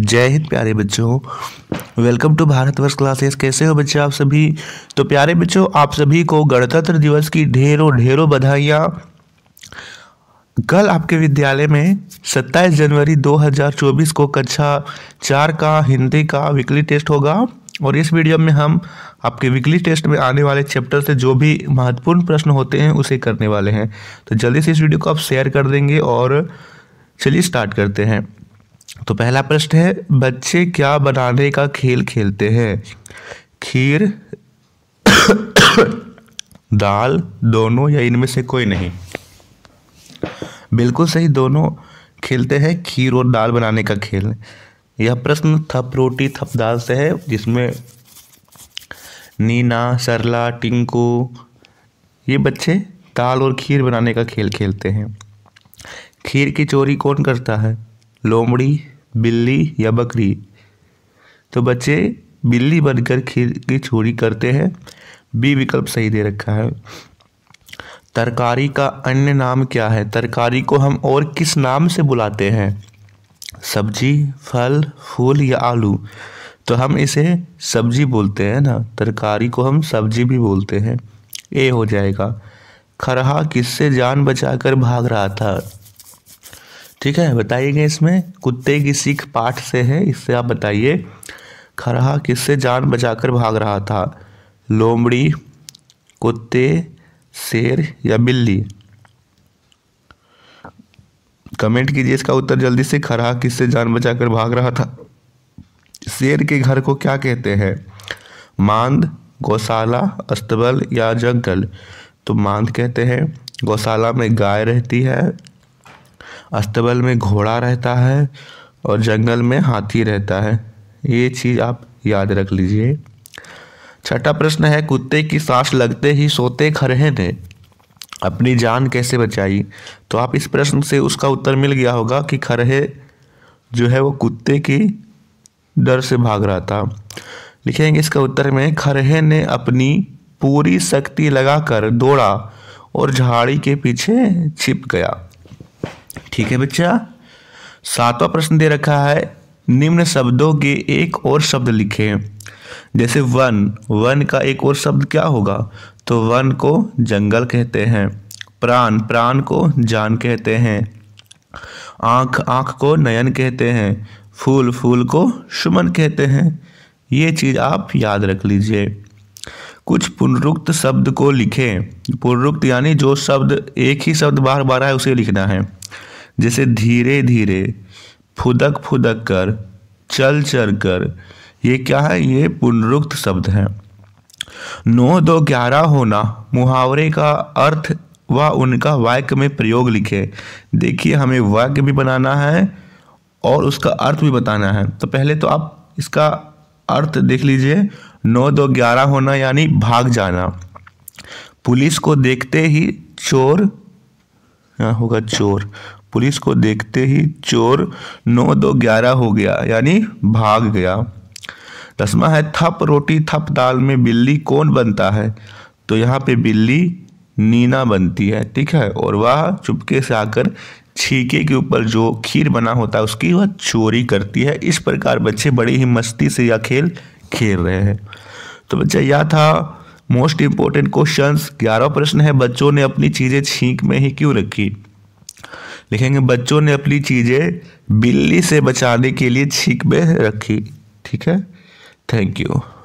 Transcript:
जय हिंद प्यारे बच्चों वेलकम टू भारतवर्ष क्लासेस कैसे हो बच्चे आप सभी तो प्यारे बच्चों आप सभी को गणतंत्र दिवस की ढेरों ढेरों बधाइयाँ कल आपके विद्यालय में 27 जनवरी 2024 को कक्षा चार का हिंदी का वीकली टेस्ट होगा और इस वीडियो में हम आपके वीकली टेस्ट में आने वाले चैप्टर से जो भी महत्वपूर्ण प्रश्न होते हैं उसे करने वाले हैं तो जल्दी से इस वीडियो को आप शेयर कर देंगे और चलिए स्टार्ट करते हैं तो पहला प्रश्न है बच्चे क्या बनाने का खेल खेलते हैं खीर दाल दोनों या इनमें से कोई नहीं बिल्कुल सही दोनों खेलते हैं खीर और दाल बनाने का खेल यह प्रश्न थप रोटी थप दाल से है जिसमें नीना सरला टिंकू ये बच्चे दाल और खीर बनाने का खेल खेलते हैं खीर की चोरी कौन करता है लोमड़ी बिल्ली या बकरी तो बच्चे बिल्ली बनकर खीर की चोरी करते हैं बी विकल्प सही दे रखा है तरकारी का अन्य नाम क्या है तरकारी को हम और किस नाम से बुलाते हैं सब्जी फल फूल या आलू तो हम इसे सब्जी बोलते हैं ना तरकारी को हम सब्जी भी बोलते हैं ए हो जाएगा खरहा किससे जान बचाकर भाग रहा था ठीक है बताइएगा इसमें कुत्ते की सीख पाठ से है इससे आप बताइए खरहा किससे जान बचाकर भाग रहा था लोमड़ी कुत्ते शेर या बिल्ली कमेंट कीजिए इसका उत्तर जल्दी से खरहा किससे जान बचाकर भाग रहा था शेर के घर को क्या कहते हैं मांद गौशाला अस्तबल या जंगल तो मांद कहते हैं गौशाला में गाय रहती है अस्तबल में घोड़ा रहता है और जंगल में हाथी रहता है ये चीज़ आप याद रख लीजिए छठा प्रश्न है कुत्ते की सांस लगते ही सोते खरहे ने अपनी जान कैसे बचाई तो आप इस प्रश्न से उसका उत्तर मिल गया होगा कि खरहे जो है वो कुत्ते की डर से भाग रहा था लिखेंगे इसका उत्तर में खरहे ने अपनी पूरी शक्ति लगाकर दौड़ा और झाड़ी के पीछे छिप गया ठीक है बच्चा सातवां प्रश्न दे रखा है निम्न शब्दों के एक और शब्द लिखें जैसे वन वन का एक और शब्द क्या होगा तो वन को जंगल कहते हैं प्राण प्राण को जान कहते हैं आँख आँख को नयन कहते हैं फूल फूल को सुमन कहते हैं ये चीज़ आप याद रख लीजिए कुछ पुनरुक्त शब्द को लिखें पुनरुक्त यानी जो शब्द एक ही शब्द बार बार आए उसे लिखना है जिसे धीरे धीरे फुदक फुदक कर चल चल कर ये क्या है ये पुनरुक्त शब्द है नौ दो ग्यारह होना मुहावरे का अर्थ व उनका वाक्य में प्रयोग लिखे देखिए हमें वाक्य भी बनाना है और उसका अर्थ भी बताना है तो पहले तो आप इसका अर्थ देख लीजिए नौ दो ग्यारह होना यानी भाग जाना पुलिस को देखते ही चोर होगा चोर पुलिस को देखते ही चोर नौ दो ग्यारह हो गया यानी भाग गया दसवा है थप रोटी थप दाल में बिल्ली कौन बनता है तो यहाँ पे बिल्ली नीना बनती है ठीक है और वह चुपके से आकर छीके के ऊपर जो खीर बना होता है उसकी वह चोरी करती है इस प्रकार बच्चे बड़ी ही मस्ती से यह खेल खेल रहे हैं तो बच्चा यह था मोस्ट इम्पोर्टेंट क्वेश्चंस ग्यारह प्रश्न है बच्चों ने अपनी चीज़ें छींक में ही क्यों रखी देखेंगे बच्चों ने अपनी चीज़ें बिल्ली से बचाने के लिए छीक में रखी ठीक है थैंक यू